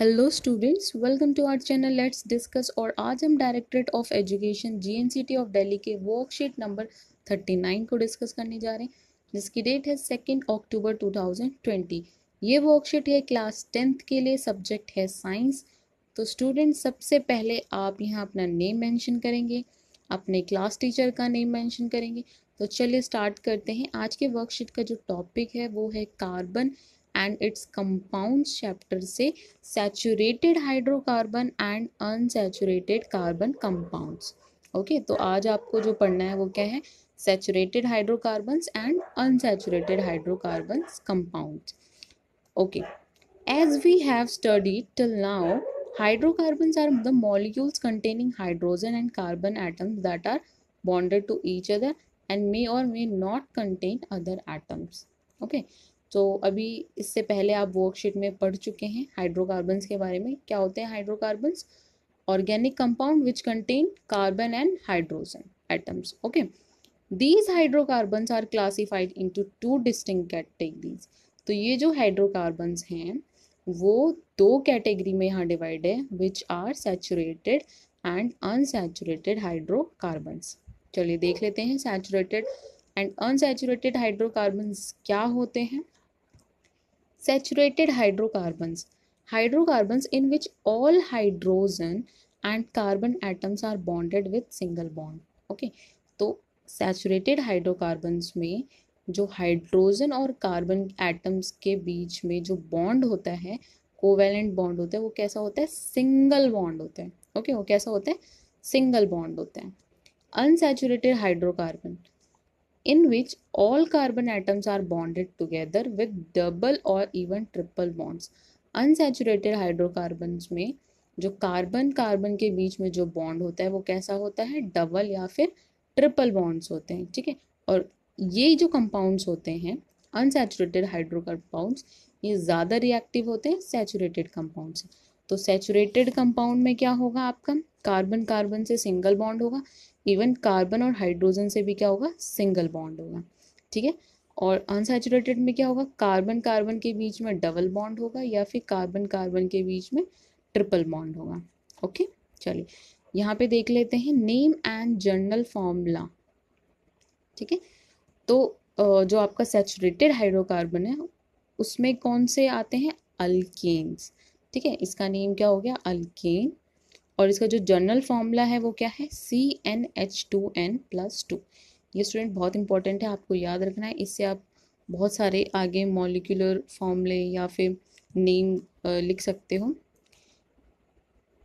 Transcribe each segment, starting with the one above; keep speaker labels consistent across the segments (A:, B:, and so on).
A: Hello students welcome to our channel let's discuss और आज हम directorate of education GNCT of Delhi के worksheet number thirty nine को discuss करने जा रहे हैं जिसकी डेट है second October two thousand twenty ये वर्कशीट है क्लास टेंथ के लिए सब्जेक्ट है साइंस तो स्टूडेंट सबसे पहले आप यहाँ अपना नेम मैंशन करेंगे अपने क्लास टीचर का नेम मैंशन करेंगे तो चलिए स्टार्ट करते हैं आज के वर्कशीट का जो टॉपिक है वो है carbon and its compound chapter से saturated hydrocarbon and unsaturated carbon compounds okay तो आज आपको जो पढ़ना है वो क्या है saturated hydrocarbons and unsaturated hydrocarbons compounds okay as we have study till now hydrocarbons are the molecules containing hydrogen and carbon atoms that are bonded to each other and may और may not contain other atoms okay तो अभी इससे पहले आप worksheet में पढ़ चुके हैं हाइड्रोकार्बन्स के बारे में क्या होते हैं hydrocarbons organic compound which contain carbon and hydrogen atoms okay these hydrocarbons are classified into two distinct categories तो ये जो हाइड्रोकार्बन्स हैं वो दो कैटेगरी में यहाँ डिवाइड है which are saturated and saturated hydrocarbons चलिए देख लेते हैं सैचुरेटेड एंड अनसेचुरेटेड हाइड्रोकार्बन्स क्या होते हैं saturated hydrocarbons hydrocarbons in which all hydrogen and carbon atoms are bonded with single bond okay तो सैचुरेटेड हाइड्रोकार्बन्स में जो हाइड्रोजन और कार्बन एटम्स के बीच में जो बॉन्ड होता है कोवेलेंट बॉन्ड होता है वो कैसा होता है सिंगल बॉन्ड होता है ओके okay, वो कैसा होता है सिंगल बॉन्ड होता है unsaturated hydrocarbon in which all carbon atoms are bonded together with double or even triple bonds. Unsaturated hydrocarbon में जो कार्बन कार्बन के बीच में जो बॉन्ड होता है वो कैसा होता है डबल या फिर ट्रिपल बॉन्ड्स होते हैं ठीक है और ये जो कंपाउंड्स होते हैं अनसेचुरेटेड हाइड्रोकार्पाउंड ये ज़्यादा रिएक्टिव होते हैं सेचुरेटेड कंपाउंड से तो सेचुरेटेड कंपाउंड में क्या होगा आपका कार्बन कार्बन से सिंगल बॉन्ड होगा इवन कार्बन और हाइड्रोजन से भी क्या होगा सिंगल बॉन्ड होगा ठीक है और अनसेचुरेटेड में क्या होगा कार्बन कार्बन के बीच में डबल बॉन्ड होगा या फिर कार्बन कार्बन के बीच में ट्रिपल बॉन्ड होगा ओके चलिए यहाँ पे देख लेते हैं नेम एंड जनरल फॉर्मूला ठीक है तो जो आपका सेचुरेटेड हाइड्रोकार्बन है उसमें कौन से आते हैं अल्केन्स ठीक है इसका नेम क्या हो गया अल्केन और इसका जो जनरल फॉर्मूला है वो क्या है C N H two N plus two ये स्टूडेंट बहुत इंपॉर्टेंट है आपको याद रखना है इससे आप बहुत सारे आगे मॉलिकुलर फॉर्मूले या फिर नेम लिख सकते हो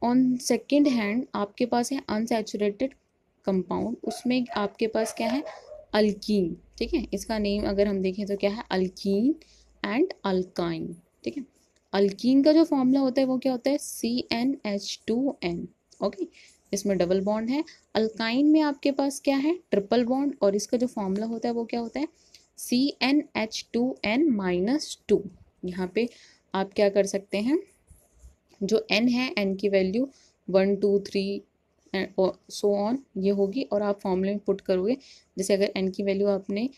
A: ऑन सेकेंड हैंड आपके पास है अनसेचुरेटेड कंपाउंड उसमें आपके पास क्या है अल्कीन ठीक है इसका नेम अगर हम देखें तो क्या है अल्कीन एंड अल्काइन ठीक है अल्कीन का जो फॉर्मूला होता है वो क्या होता है C N H two N okay इसमें डबल बॉन्ड है अल्काइन में आपके पास क्या है ट्रिपल बॉन्ड और इसका जो फॉर्मूला होता है वो क्या होता है C N H two N minus two यहाँ पे आप क्या कर सकते हैं जो एन है एन की value one two three so on ये होगी और आप फॉर्मूले में पुट करोगे जैसे अगर एन की वैल्यू आपने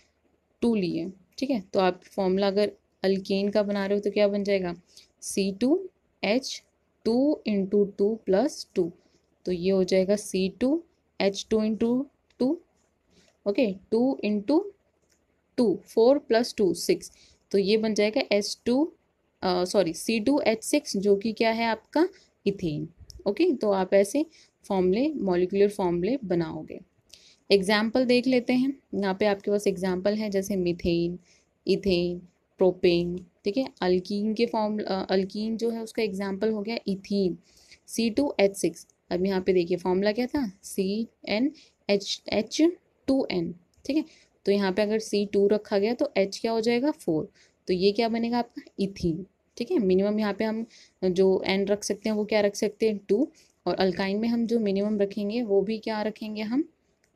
A: टू ली है ठीक है तो आप फॉर्मूला अगर अल्केन का बना रहे हो तो क्या बन जाएगा C two H two into two plus two तो ये हो जाएगा C two H two into two okay two into two four plus two six तो ये बन जाएगा H two sorry C two H six जो कि क्या है आपका इथेन ओके okay? तो आप ऐसे फॉर्मले मॉलिकुलर फॉर्मले बनाओगे एग्जाम्पल देख लेते हैं यहाँ पे आपके पास एग्जाम्पल है जैसे मिथेन इथेन प्रोपेन ठीक है अल्कीन के फॉर्म अल्कीन जो है उसका एग्जाम्पल हो गया ethene C two H six अब यहाँ पे देखिए फॉर्मूला क्या था C N H H two N ठीक है तो यहाँ पे अगर सी टू रखा गया तो एच क्या हो जाएगा फोर तो ये क्या बनेगा आपका इथीन ठीक है मिनिमम यहाँ पे हम जो एन रख सकते हैं वो क्या रख सकते हैं टू और अल्काइन में हम जो मिनिमम रखेंगे वो भी क्या रखेंगे हम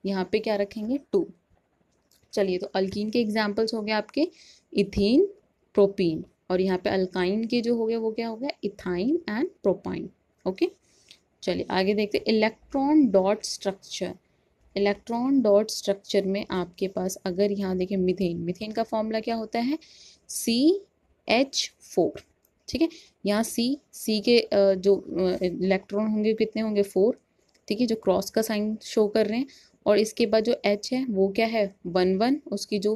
A: यहाँ पे क्या रखेंगे टू चलिए तो अल्कीन के एग्जाम्पल्स हो गए आपके इथीन प्रोपीन और यहाँ पे अल्काइन के जो हो गया वो क्या हो गया इथाइन एंड प्रोपाइन ओके चलिए आगे देखते electron dot structure electron dot structure में आपके पास अगर यहाँ देखें मिथेन मिथेन का फॉर्मूला क्या होता है सी एच फोर ठीक है यहाँ सी सी के जो इलेक्ट्रॉन होंगे कितने होंगे फोर ठीक है जो क्रॉस का साइन शो कर रहे हैं और इसके बाद जो एच है वो क्या है वन वन उसकी जो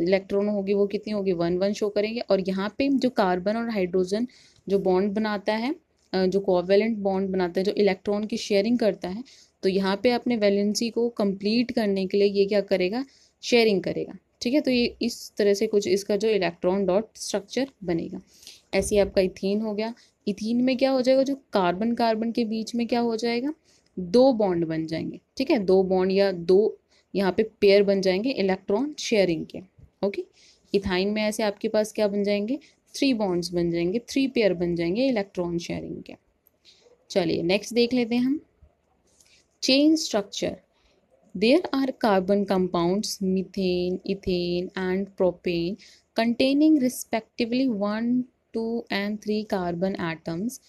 A: इलेक्ट्रॉन होगी वो कितनी होगी वन वन शो करेंगे और यहाँ पे जो कार्बन और हाइड्रोजन जो बॉन्ड बनाता है जो कोवेलेंट बॉन्ड बनाता है जो इलेक्ट्रॉन की शेयरिंग करता है तो यहाँ पे अपने वैलेंसी को कंप्लीट करने के लिए ये क्या करेगा शेयरिंग करेगा ठीक है तो ये इस तरह से कुछ इसका जो इलेक्ट्रॉन डॉट स्ट्रक्चर बनेगा ऐसे आपका इथीन हो गया इथीन में क्या हो जाएगा जो कार्बन कार्बन के बीच में क्या हो जाएगा दो बॉन्ड बन जाएंगे ठीक है दो बॉन्ड या दो यहाँ पे पेयर बन जाएंगे इलेक्ट्रॉन शेयरिंग के ओके इथाइन में ऐसे आपके पास क्या बन जाएंगे थ्री बॉन्ड्स बन जाएंगे थ्री पेयर बन जाएंगे इलेक्ट्रॉन शेयरिंग के चलिए नेक्स्ट देख लेते हैं हम chain structure there are carbon compounds methane ethane and propane containing respectively one two and three carbon atoms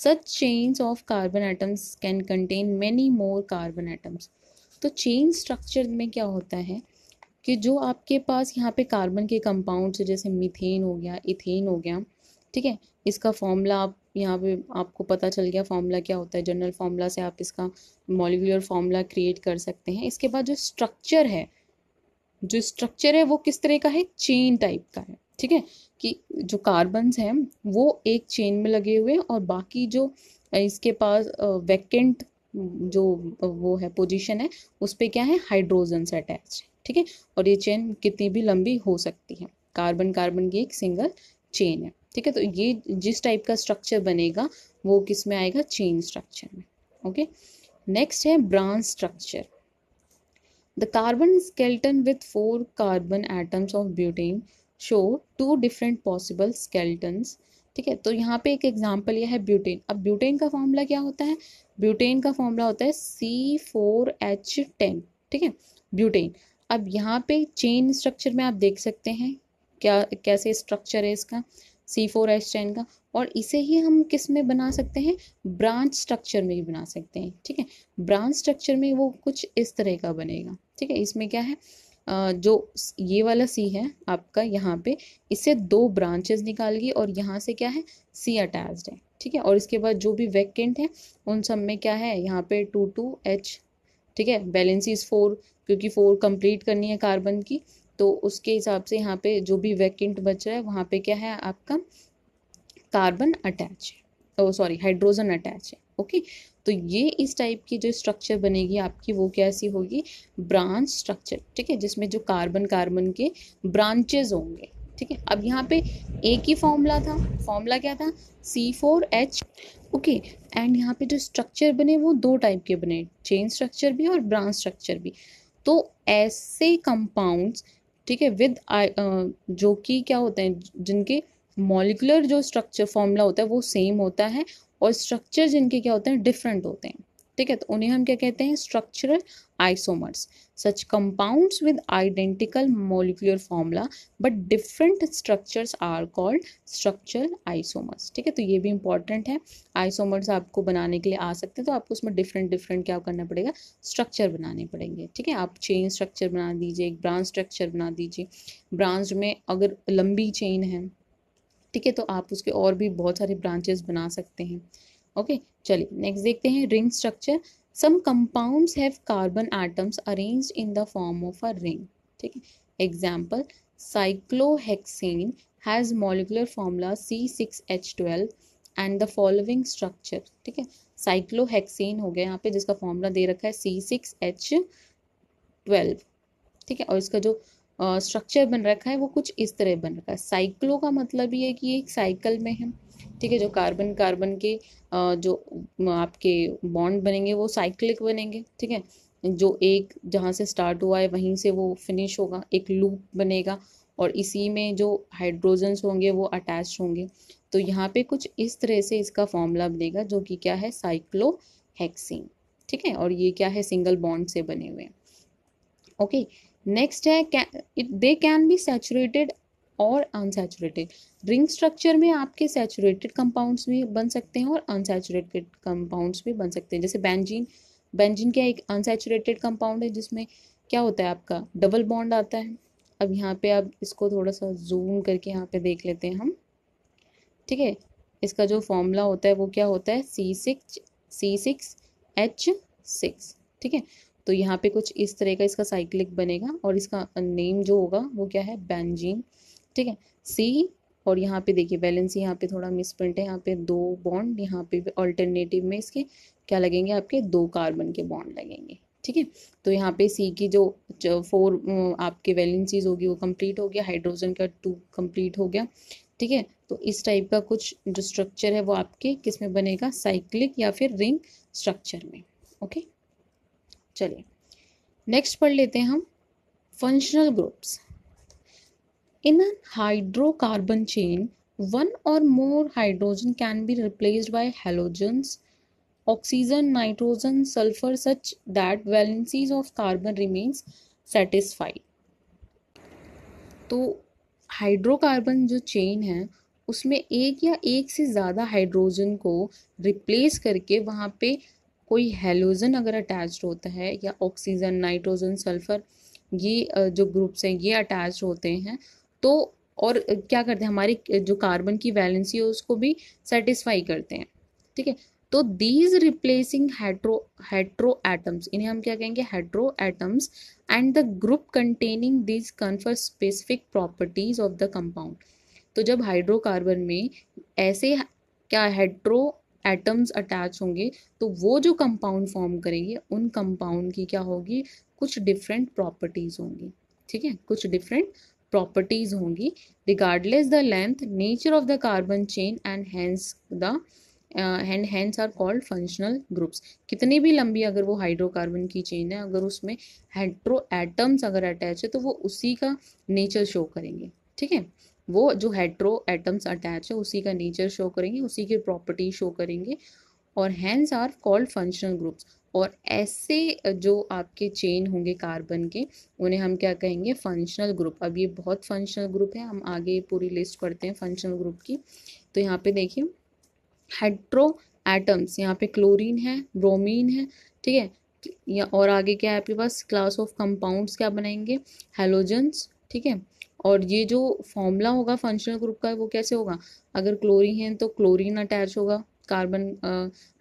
A: such chains of carbon atoms can contain many more carbon atoms तो chain structure में क्या होता है कि जो आपके पास यहाँ पे कार्बन के कंपाउंड्स जैसे मीथेन हो गया इथेन हो गया ठीक है इसका फॉर्मूला आप यहाँ पे आपको पता चल गया फॉर्मूला क्या होता है जनरल फार्मूला से आप इसका मॉलिकुलर फार्मूला क्रिएट कर सकते हैं इसके बाद जो स्ट्रक्चर है जो स्ट्रक्चर है वो किस तरह का है चेन टाइप का है ठीक है कि जो कार्बन्स हैं वो एक चेन में लगे हुए हैं और बाकी जो इसके पास वैकेंट जो वो है पोजीशन है उस पर क्या है हाइड्रोजन से अटैच ठीक है और ये चेन कितनी भी लंबी हो सकती है कार्बन कार्बन की एक सिंगल चेन है ठीक है तो ये जिस टाइप का स्ट्रक्चर बनेगा वो किस में आएगा चेन स्ट्रक्चर में ओके नेक्स्ट है branch structure the carbon skeleton with four carbon atoms of butane show two different possible skeletons ठीक है तो यहाँ पे एक एग्जाम्पल यह है ब्यूटेन अब ब्यूटेन का फॉर्मूला क्या होता है ब्यूटेन का फॉर्मूला होता है सी फोर एच टेन ठीक है ब्यूटेन अब यहाँ पे चेन स्ट्रक्चर में आप देख सकते हैं क्या कैसे स्ट्रक्चर है इसका सी फोर एच टेन का और इसे ही हम किस में बना सकते हैं ब्रांच स्ट्रक्चर में भी बना सकते हैं ठीक है ब्रांच स्ट्रक्चर में वो कुछ इस तरह का बनेगा ठीक है इसमें क्या है जो ये वाला सी है आपका यहाँ पे इससे दो ब्रांचेस निकालगी और यहाँ से क्या है सी अटैच्ड है ठीक है और इसके बाद जो भी वैकेंट है उन सब में क्या है यहाँ पे टू टू एच ठीक है बैलेंस इज फोर क्योंकि फोर कंप्लीट करनी है कार्बन की तो उसके हिसाब से यहाँ पे जो भी वैकेंट बच रहा है वहाँ पे क्या है आपका कार्बन अटैच है सॉरी हाइड्रोजन अटैच है ओके तो ये इस टाइप की जो स्ट्रक्चर बनेगी आपकी वो कैसी होगी ब्रांच स्ट्रक्चर ठीक है जिसमें जो कार्बन कार्बन के ब्रांचेज होंगे ठीक है अब यहाँ पे एक ही फॉर्मूला था फॉर्मूला क्या था C four H okay and यहाँ पे जो स्ट्रक्चर बने वो दो टाइप के बने चेन स्ट्रक्चर भी और ब्रांच स्ट्रक्चर भी तो ऐसे कंपाउंड्स ठीक है विद uh, जो कि क्या होते हैं जिनके मॉलिकुलर जो स्ट्रक्चर फॉर्मूला होता है वो सेम होता है और स्ट्रक्चर जिनके क्या होते हैं डिफरेंट होते हैं ठीक है तो उन्हें हम क्या कहते हैं structural isomers such compounds with identical molecular formula but different structures are called structural isomers ठीक है तो ये भी इंपॉर्टेंट है आइसोमर्स आपको बनाने के लिए आ सकते हैं तो आपको उसमें डिफरेंट डिफरेंट क्या करना पड़ेगा स्ट्रक्चर बनाने पड़ेंगे ठीक है आप चेन स्ट्रक्चर बना दीजिए एक ब्रांच स्ट्रक्चर बना दीजिए ब्रांच में अगर लंबी चेन है ठीक है तो आप उसके और भी बहुत सारे ब्रांचेस बना सकते हैं ओके चलिए नेक्स्ट देखते हैं ring structure some compounds have carbon atoms arranged in the form of a ring ठीक है example cyclohexane has molecular formula C six H twelve and the following structure ठीक है साइक्लोहेक्सेन हो गया यहाँ पे जिसका फॉर्मूला दे रखा है सी सिक्स एच ट्वेल्व ठीक है और इसका जो स्ट्रक्चर बन रखा है वो कुछ इस तरह बन रखा है साइक्लो का मतलब ये है कि एक साइकिल में है ठीक है जो कार्बन कार्बन के जो आपके बॉन्ड बनेंगे वो साइक्लिक बनेंगे ठीक है जो एक जहाँ से स्टार्ट हुआ है वहीं से वो फिनिश होगा एक लूप बनेगा और इसी में जो हाइड्रोजन्स होंगे वो अटैच होंगे तो यहाँ पे कुछ इस तरह से इसका फॉर्मूला बनेगा जो कि क्या है साइक्लो हेक्सीन ठीक है और ये क्या है सिंगल बॉन्ड से बने हुए हैं ओके नेक्स्ट है दे कैन बी सेचुरेटेड और अनसेचुरेटेड रिंग स्ट्रक्चर में आपके सेचुरेटेड कंपाउंड्स भी बन सकते हैं और अनसेचुरेटेड कंपाउंड्स भी बन सकते हैं जैसे बेंजीन बेंजीन क्या एक अनसेचुरेटेड कंपाउंड है जिसमें क्या होता है आपका डबल बॉन्ड आता है अब यहाँ पे आप इसको थोड़ा सा जूम करके यहाँ पे देख लेते हैं हम ठीक है इसका जो फॉर्मूला होता है वो क्या होता है C six C six H six ठीक है तो यहाँ पे कुछ इस तरह का इसका साइक्लिक बनेगा और इसका नेम जो होगा वो क्या है बैनजीन ठीक है सी और यहाँ पे देखिए बैलेंस यहाँ पे थोड़ा मिसप्रिंट है यहाँ पे दो बॉन्ड यहाँ पे ऑल्टरनेटिव में इसके क्या लगेंगे आपके दो कार्बन के बॉन्ड लगेंगे ठीक है तो यहाँ पे सी की जो फोर आपके वैलेंसीज होगी वो कंप्लीट हो गया हाइड्रोजन का टू कंप्लीट हो गया ठीक है तो इस टाइप का कुछ जो स्ट्रक्चर है वो आपके किस में बनेगा साइक्लिक या फिर रिंग स्ट्रक्चर में ओके चलिए नेक्स्ट पढ़ लेते हैं हम functional groups in hydrocarbon chain one और more hydrogen can be replaced by halogens oxygen nitrogen sulphur such that valencies of carbon remains satisfied तो हाइड्रोकार्बन जो चेन है उसमें एक या एक से ज़्यादा हाइड्रोजन को रिप्लेस करके वहाँ पे कोई हेलोजन अगर अटैच होता है या ऑक्सीजन नाइट्रोजन सल्फर ये जो ग्रुप्स हैं ये अटैच होते हैं तो और क्या करते हैं हमारी जो कार्बन की वैलेंसी है उसको भी सेटिस्फाई करते हैं ठीक है तो these replacing hetero hetero atoms इन्हें हम क्या कहेंगे hetero atoms and the group containing these confer specific properties of the compound तो जब हाइड्रोकार्बन में ऐसे क्या हेट्रो एटम्स अटैच होंगे तो वो जो कंपाउंड फॉर्म करेंगे उन कंपाउंड की क्या होगी कुछ डिफरेंट प्रॉपर्टीज़ होंगी ठीक है कुछ डिफरेंट प्रॉपर्टीज़ होंगी regardless the length nature of the carbon chain and hence the and hands are called functional groups कितनी भी लंबी अगर वो हाइड्रोकार्बन की चेन है अगर उसमें हेड्रो एटम्स अगर अटैच है तो वो उसी का नेचर शो करेंगे ठीक है वो जो हेट्रो एटम्स अटैच है उसी का नेचर शो करेंगे उसी की प्रॉपर्टी शो करेंगे और hands are called functional groups और ऐसे जो आपके चेन होंगे कार्बन के उन्हें हम क्या कहेंगे फंक्शनल ग्रुप अब ये बहुत फंक्शनल ग्रुप है हम आगे पूरी लिस्ट पढ़ते हैं फंक्शनल ग्रुप की तो यहाँ पे देखिए हेट्रो एटम्स यहाँ पे क्लोरीन है ब्रोमीन है ठीक है या और आगे क्या है आपके पास क्लास ऑफ कंपाउंड्स क्या बनाएंगे हेलोजन्स ठीक है और ये जो फॉर्मूला होगा फंक्शनल ग्रुप का वो कैसे होगा अगर क्लोरीन है तो क्लोरीन अटैच होगा कार्बन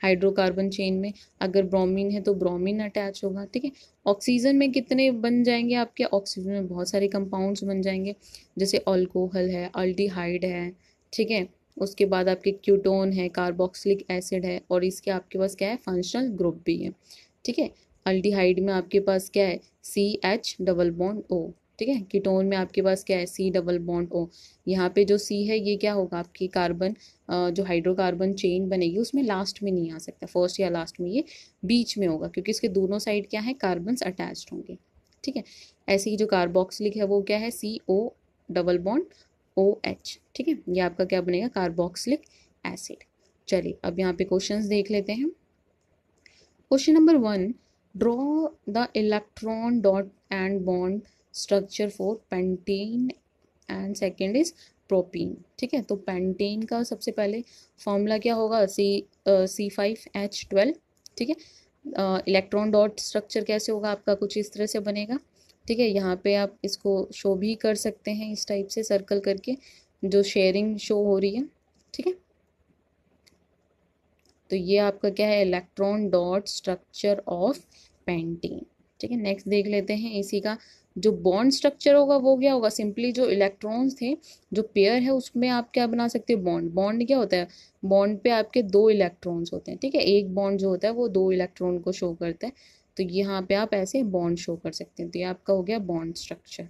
A: हाइड्रोकार्बन चेन में अगर ब्रोमीन है तो ब्रोमीन अटैच होगा ठीक है ऑक्सीजन में कितने बन जाएंगे आपके ऑक्सीजन में बहुत सारे कंपाउंड्स बन जाएंगे जैसे अल्कोहल है अल्टीहाइड है ठीक है उसके बाद आपके क्यूटोन है कार्बोक्सिलिक एसिड है और इसके आपके पास क्या है फंक्शनल ग्रुप भी है ठीक है अल्टीहाइड में आपके पास क्या है C H double bond O ठीक है कीटोन में आपके पास क्या है सी डबल बॉन्ड ओ यहाँ पे जो सी है ये क्या होगा आपकी कार्बन जो हाइड्रोकार्बन चेन बनेगी उसमें लास्ट में नहीं आ सकता फर्स्ट या लास्ट में ये बीच में होगा क्योंकि इसके दोनों साइड क्या है कार्बन अटैच होंगे ठीक है ऐसे ही जो कार्बोक्सिलिक है वो क्या है C O double bond O H ठीक है ये आपका क्या बनेगा कार्बोक्सिलिक एसिड चलिए अब यहाँ पे क्वेश्चन देख लेते हैं question number one draw the electron dot and bond structure for pentane and second is propene ठीक है तो पेंटेन का सबसे पहले फॉर्मूला क्या होगा C C five H twelve ठीक है इलेक्ट्रॉन डॉट स्ट्रक्चर कैसे होगा आपका कुछ इस तरह से बनेगा ठीक है यहाँ पे आप इसको शो भी कर सकते हैं इस टाइप से सर्कल करके जो शेयरिंग शो हो रही है ठीक है तो ये आपका क्या है electron dot structure of pentene ठीक है नेक्स्ट देख लेते हैं इसी का जो बॉन्ड स्ट्रक्चर होगा वो क्या होगा सिंपली जो इलेक्ट्रॉन्स थे जो पेयर है उसमें आप क्या बना सकते हो बॉन्ड बॉन्ड क्या होता है बॉन्ड पे आपके दो इलेक्ट्रॉन्स होते हैं ठीक है एक बॉन्ड जो होता है वो दो इलेक्ट्रॉन को शो करता है तो यहाँ पे आप ऐसे बॉन्ड शो कर सकते हैं तो ये आपका हो गया बॉन्ड स्ट्रक्चर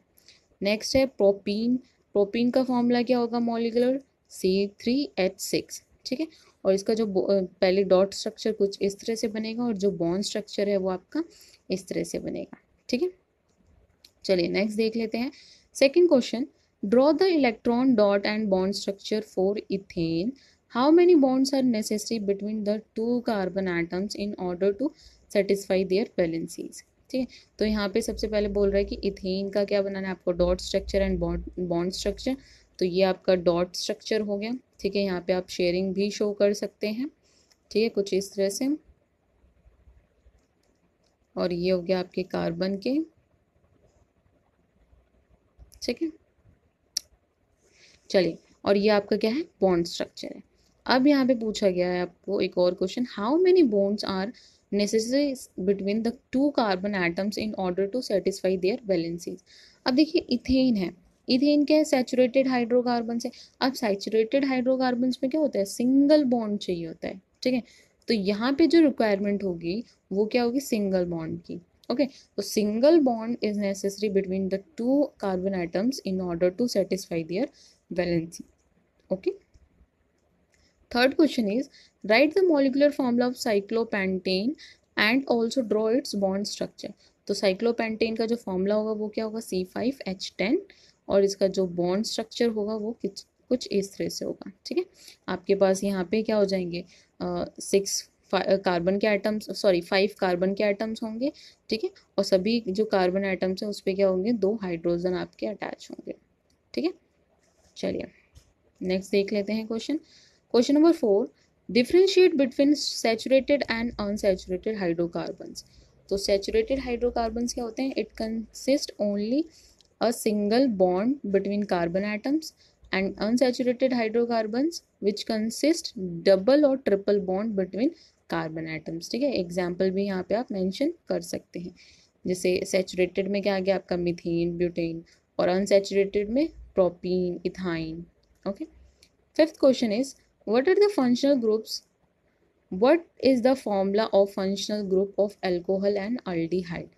A: नेक्स्ट है प्रोपीन प्रोपीन का फॉर्मूला क्या होगा molecular C three H six ठीक है और इसका जो पहले डॉट स्ट्रक्चर कुछ इस तरह से बनेगा और जो बॉन्ड स्ट्रक्चर है वो आपका इस तरह से बनेगा ठीक है चलिए नेक्स्ट देख लेते हैं second question draw the electron dot and bond structure for ethane how many bonds are necessary between the two carbon atoms in order to satisfy their valencies ठीक है तो यहाँ पे सबसे पहले बोल रहा है कि इथेन का क्या बनाना है आपको dot structure and bond structure तो ये आपका डॉट स्ट्रक्चर हो गया ठीक है यहाँ पे आप शेयरिंग भी शो कर सकते हैं ठीक है कुछ इस तरह से और ये हो गया आपके कार्बन के ठीक है चलिए और ये आपका क्या है बॉन्ड स्ट्रक्चर है अब यहाँ पे पूछा गया है आपको एक और question how many bonds are necessary between the two carbon atoms in order to satisfy their valencies अब देखिए इथेन है इथेन क्या है सेचुरेटेड हाइड्रोकार्बन से अब सैचुरेटेड हाइड्रोकार्बन में क्या होता है सिंगल बॉन्ड चाहिए होता है ठीक है तो यहाँ पे जो रिक्वायरमेंट होगी वो क्या होगी सिंगल बॉन्ड की okay so single bond is necessary between the two carbon atoms in order to satisfy their valency okay third question is write the molecular formula of cyclopentane and also draw its bond structure तो cyclopentane का जो formula होगा वो क्या होगा सी five H ten और इसका जो बॉन्ड स्ट्रक्चर होगा वो कुछ इस तरह से होगा ठीक है आपके पास यहाँ पे क्या हो जाएंगे सिक्स uh, कार्बन के आइटम्स सॉरी फाइव कार्बन के आइटम्स होंगे ठीक है और सभी जो कार्बन आइटम्स हैं उस पर क्या होंगे दो हाइड्रोजन आपके अटैच होंगे ठीक है चलिए नेक्स्ट देख लेते हैं question question number four differentiate between saturated and unsaturated hydrocarbons तो सेचुरेटेड हाइड्रोकार्बन्स क्या होते हैं it consist only a single bond between carbon atoms and unsaturated hydrocarbons which consist double और triple bond between carbon atoms ठीक है example भी यहाँ पे आप मेंशन कर सकते हैं जैसे सेचुरेटेड में क्या आ गया आपका मिथेन ब्यूटेन और अनसेचुरेटेड में propene ethyne okay fifth question is what are the functional groups what is the formula of functional group of alcohol and aldehyde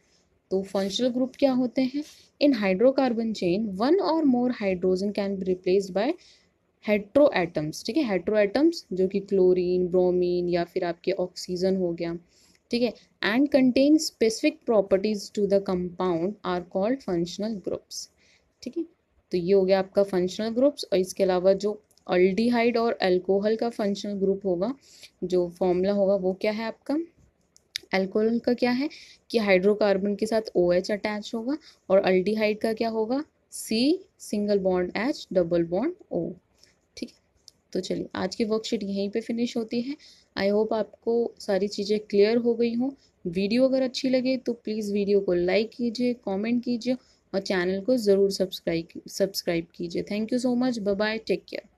A: तो फंक्शनल ग्रुप क्या होते हैं इन हाइड्रोकार्बन चेन वन और more hydrogen can be replace by hetero atoms ठीक है hetero atoms जो कि chlorine bromine या फिर आपके ऑक्सीजन हो गया ठीक है and contain specific properties to the compound are called functional groups ठीक है तो ये हो गया आपका फंक्शनल ग्रुप्स और इसके अलावा जो अल्डिहाइड और अल्कोहल का फंक्शनल ग्रुप होगा जो फॉर्मूला होगा वो क्या है आपका अल्कोहल का क्या है कि हाइड्रोकार्बन के साथ ओ OH अटैच होगा और अल्डिहाइड का क्या होगा C single bond H double bond O तो चलिए आज की वर्कशीट यहीं पे फिनिश होती है आई होप आपको सारी चीज़ें क्लियर हो गई हों वीडियो अगर अच्छी लगे तो प्लीज़ वीडियो को लाइक कीजिए कमेंट कीजिए और चैनल को ज़रूर सब्सक्राइब सब्सक्राइब कीजिए thank you so much bye take care